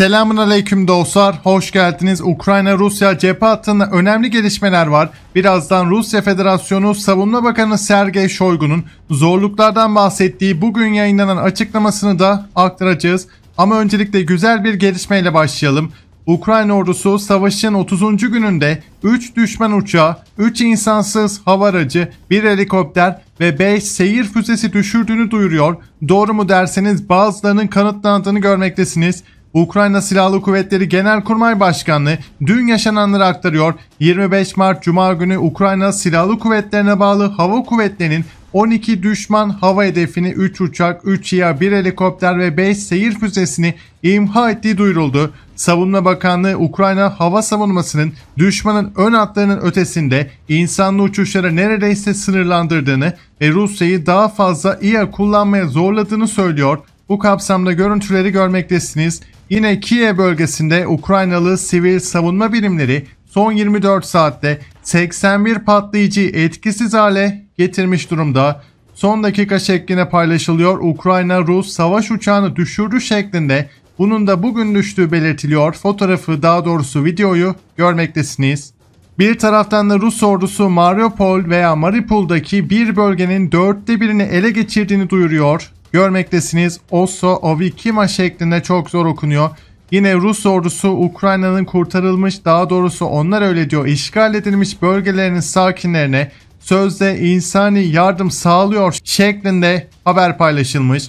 Selamun Aleyküm dostlar, hoş geldiniz. Ukrayna-Rusya cephe hattında önemli gelişmeler var. Birazdan Rusya Federasyonu Savunma Bakanı Sergey Shoigu'nun zorluklardan bahsettiği bugün yayınlanan açıklamasını da aktaracağız. Ama öncelikle güzel bir gelişmeyle başlayalım. Ukrayna ordusu savaşın 30. gününde 3 düşman uçağı, 3 insansız hava aracı, 1 helikopter ve 5 seyir füzesi düşürdüğünü duyuruyor. Doğru mu derseniz bazılarının kanıtlandığını görmektesiniz. Ukrayna Silahlı Kuvvetleri Genelkurmay Başkanlığı dün yaşananları aktarıyor. 25 Mart Cuma günü Ukrayna Silahlı Kuvvetlerine bağlı Hava Kuvvetleri'nin 12 düşman hava hedefini 3 uçak, 3 İHA, 1 helikopter ve 5 seyir füzesini imha ettiği duyuruldu. Savunma Bakanlığı Ukrayna hava savunmasının düşmanın ön hatlarının ötesinde insanlı uçuşlara neredeyse sınırlandırdığını ve Rusya'yı daha fazla İHA kullanmaya zorladığını söylüyor. Bu kapsamda görüntüleri görmektesiniz. Yine Kiev bölgesinde Ukraynalı sivil savunma birimleri son 24 saatte 81 patlayıcı etkisiz hale getirmiş durumda. Son dakika şekline paylaşılıyor Ukrayna-Rus savaş uçağını düşürdü şeklinde bunun da bugün düştüğü belirtiliyor. Fotoğrafı daha doğrusu videoyu görmektesiniz. Bir taraftan da Rus ordusu Mariupol veya Maripol'daki bir bölgenin dörtte birini ele geçirdiğini duyuruyor görmektesiniz. Osso Ovikima şeklinde çok zor okunuyor. Yine Rus ordusu Ukrayna'nın kurtarılmış daha doğrusu onlar öyle diyor işgal edilmiş bölgelerinin sakinlerine sözde insani yardım sağlıyor şeklinde haber paylaşılmış.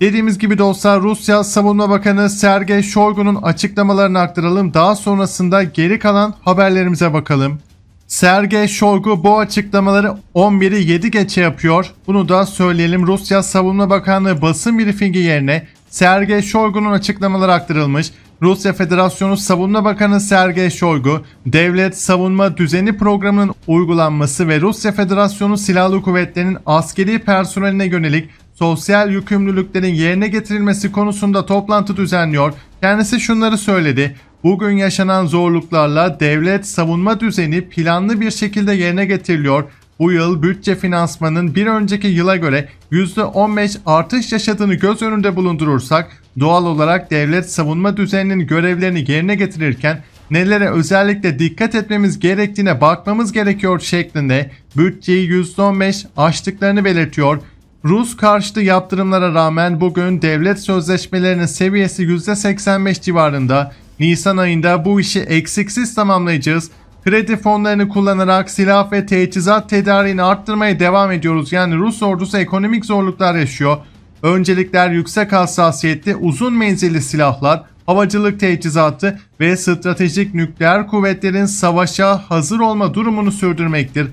Dediğimiz gibi dostlar Rusya Savunma Bakanı Sergey Shoigu'nun açıklamalarını aktaralım. Daha sonrasında geri kalan haberlerimize bakalım. Sergey Shoigu bu açıklamaları 11'i 7 geçe yapıyor. Bunu da söyleyelim Rusya Savunma Bakanlığı basın briefingi yerine Sergey Shoigu'nun açıklamaları aktarılmış. Rusya Federasyonu Savunma Bakanı Sergey Shoigu, devlet savunma düzeni programının uygulanması ve Rusya Federasyonu Silahlı Kuvvetleri'nin askeri personeline yönelik sosyal yükümlülüklerin yerine getirilmesi konusunda toplantı düzenliyor. Kendisi şunları söyledi. Bugün yaşanan zorluklarla devlet savunma düzeni planlı bir şekilde yerine getiriliyor. Bu yıl bütçe finansmanın bir önceki yıla göre %15 artış yaşadığını göz önünde bulundurursak doğal olarak devlet savunma düzeninin görevlerini yerine getirirken nelere özellikle dikkat etmemiz gerektiğine bakmamız gerekiyor şeklinde bütçeyi %15 aştıklarını belirtiyor. Rus karşıtı yaptırımlara rağmen bugün devlet sözleşmelerinin seviyesi %85 civarında Nisan ayında bu işi eksiksiz tamamlayacağız. Kredi fonlarını kullanarak silah ve teçhizat tedariğini arttırmaya devam ediyoruz. Yani Rus ordusu ekonomik zorluklar yaşıyor. Öncelikler yüksek hassasiyetli uzun menzilli silahlar, havacılık teçhizatı ve stratejik nükleer kuvvetlerin savaşa hazır olma durumunu sürdürmektir.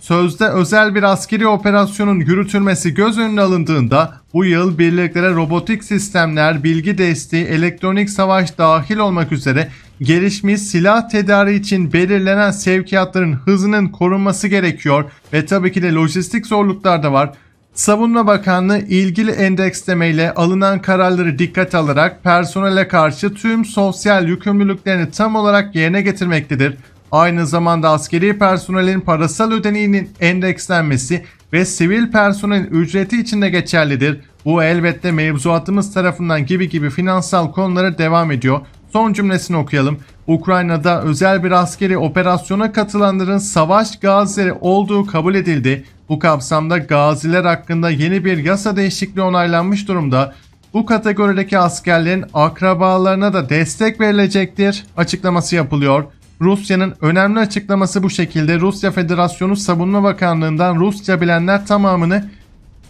Sözde özel bir askeri operasyonun yürütülmesi göz önüne alındığında bu yıl birliklere robotik sistemler, bilgi desteği, elektronik savaş dahil olmak üzere gelişmiş silah tedariği için belirlenen sevkiyatların hızının korunması gerekiyor ve tabii ki de lojistik zorluklar da var. Savunma Bakanlığı ilgili endekslemeyle alınan kararları dikkat alarak personele karşı tüm sosyal yükümlülüklerini tam olarak yerine getirmektedir. Aynı zamanda askeri personelin parasal ödeneğinin endekslenmesi ve sivil personelin ücreti için de geçerlidir. Bu elbette mevzuatımız tarafından gibi gibi finansal konulara devam ediyor. Son cümlesini okuyalım. Ukrayna'da özel bir askeri operasyona katılanların savaş gazileri olduğu kabul edildi. Bu kapsamda gaziler hakkında yeni bir yasa değişikliği onaylanmış durumda. Bu kategorideki askerlerin akrabalarına da destek verilecektir açıklaması yapılıyor. Rusya'nın önemli açıklaması bu şekilde. Rusya Federasyonu Savunma Bakanlığı'ndan Rusça bilenler tamamını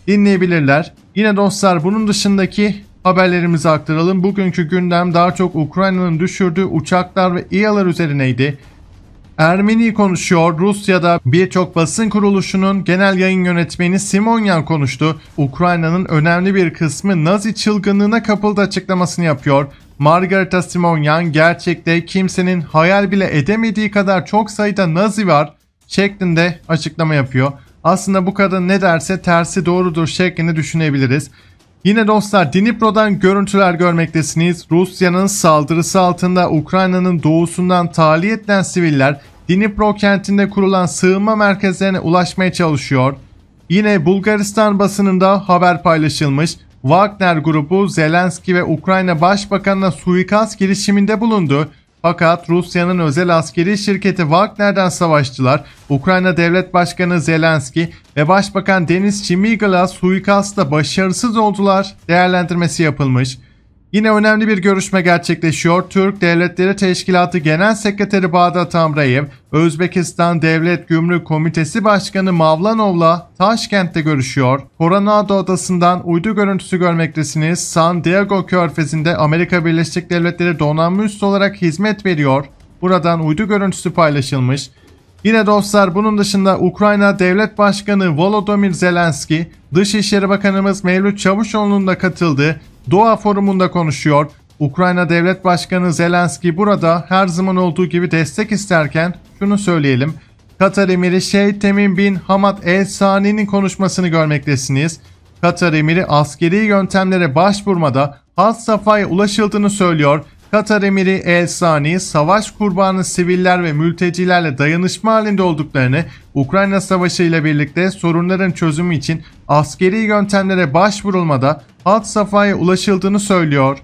dinleyebilirler. Yine dostlar bunun dışındaki haberlerimizi aktaralım. Bugünkü gündem daha çok Ukrayna'nın düşürdüğü uçaklar ve İHA'lar üzerineydi. Ermeni konuşuyor. Rusya'da birçok basın kuruluşunun genel yayın yönetmeni Simonyan konuştu. Ukrayna'nın önemli bir kısmı Nazi çılgınlığına kapıldı açıklamasını yapıyor. Margarita Simonyan gerçekte kimsenin hayal bile edemediği kadar çok sayıda Nazi var şeklinde açıklama yapıyor. Aslında bu kadın ne derse tersi doğrudur şeklinde düşünebiliriz. Yine dostlar Dnipro'dan görüntüler görmektesiniz. Rusya'nın saldırısı altında Ukrayna'nın doğusundan tahliye edilen siviller Dnipro kentinde kurulan sığınma merkezlerine ulaşmaya çalışıyor. Yine Bulgaristan basınında haber paylaşılmış. Wagner grubu Zelenski ve Ukrayna Başbakanı'na suikast girişiminde bulundu. Fakat Rusya'nın özel askeri şirketi Wagner'den savaşçılar Ukrayna Devlet Başkanı Zelenski ve Başbakan Deniz Çimigal'a suikastta başarısız oldular değerlendirmesi yapılmış. Yine önemli bir görüşme gerçekleşiyor. Türk Devletleri Teşkilatı Genel Sekreteri Bağdat Amrayev, Özbekistan Devlet Gümrük Komitesi Başkanı Mavlanov'la Taşkent'te görüşüyor. Coronado Adası'ndan uydu görüntüsü görmektesiniz. San Diego Körfezi'nde Amerika Birleşik Devletleri donanma üssü olarak hizmet veriyor. Buradan uydu görüntüsü paylaşılmış. Yine dostlar bunun dışında Ukrayna Devlet Başkanı Volodymyr Zelenski, Dışişleri Bakanımız Mevlüt Çavuşoğlu'nun da katıldığı Doğa Forumunda konuşuyor. Ukrayna Devlet Başkanı Zelenski burada her zaman olduğu gibi destek isterken şunu söyleyelim. Katar Emiri Şeyh Temim bin Hamad El Sani'nin konuşmasını görmektesiniz. Katar Emiri askeri yöntemlere başvurmada has safhaya ulaşıldığını söylüyor Katar Emiri El Sani savaş kurbanı siviller ve mültecilerle dayanışma halinde olduklarını, Ukrayna Savaşı ile birlikte sorunların çözümü için askeri yöntemlere başvurulmada alt safhaya ulaşıldığını söylüyor.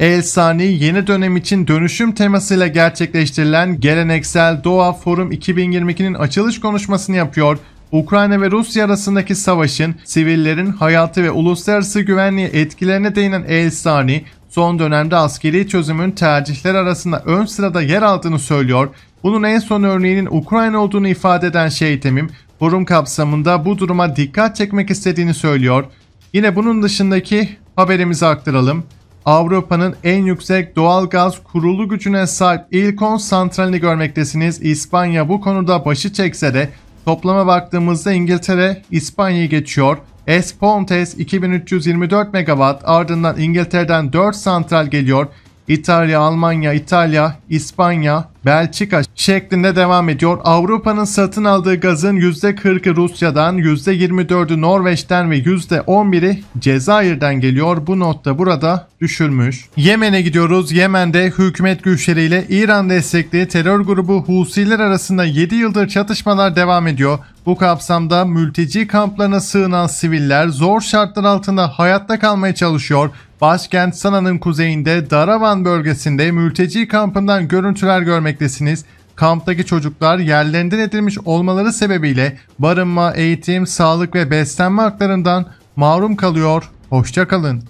El Sani yeni dönem için dönüşüm temasıyla gerçekleştirilen geleneksel Doğa Forum 2022'nin açılış konuşmasını yapıyor. Ukrayna ve Rusya arasındaki savaşın sivillerin hayatı ve uluslararası güvenliğe etkilerine değinen El Sani, Son dönemde askeri çözümün tercihler arasında ön sırada yer aldığını söylüyor. Bunun en son örneğinin Ukrayna olduğunu ifade eden Şeytemim, forum kapsamında bu duruma dikkat çekmek istediğini söylüyor. Yine bunun dışındaki haberimizi aktaralım. Avrupa'nın en yüksek doğal gaz kurulu gücüne sahip ilk 10 santralini görmektesiniz. İspanya bu konuda başı çekse de toplama baktığımızda İngiltere İspanya'yı geçiyor. Pontes 2324 MW ardından İngiltere'den 4 santral geliyor. İtalya, Almanya, İtalya, İspanya, Belçika şeklinde devam ediyor. Avrupa'nın satın aldığı gazın %40'ı Rusya'dan, %24'ü Norveç'ten ve %11'i Cezayir'den geliyor. Bu notta burada düşülmüş. Yemen'e gidiyoruz. Yemen'de hükümet güçleriyle İran destekli terör grubu Husiler arasında 7 yıldır çatışmalar devam ediyor. Bu kapsamda mülteci kamplarına sığınan siviller zor şartlar altında hayatta kalmaya çalışıyor. Başkent Sana'nın kuzeyinde Daravan bölgesinde mülteci kampından görüntüler görmek görmektesiniz. Kamptaki çocuklar yerlerinden edilmiş olmaları sebebiyle barınma, eğitim, sağlık ve beslenme haklarından mahrum kalıyor. Hoşça kalın.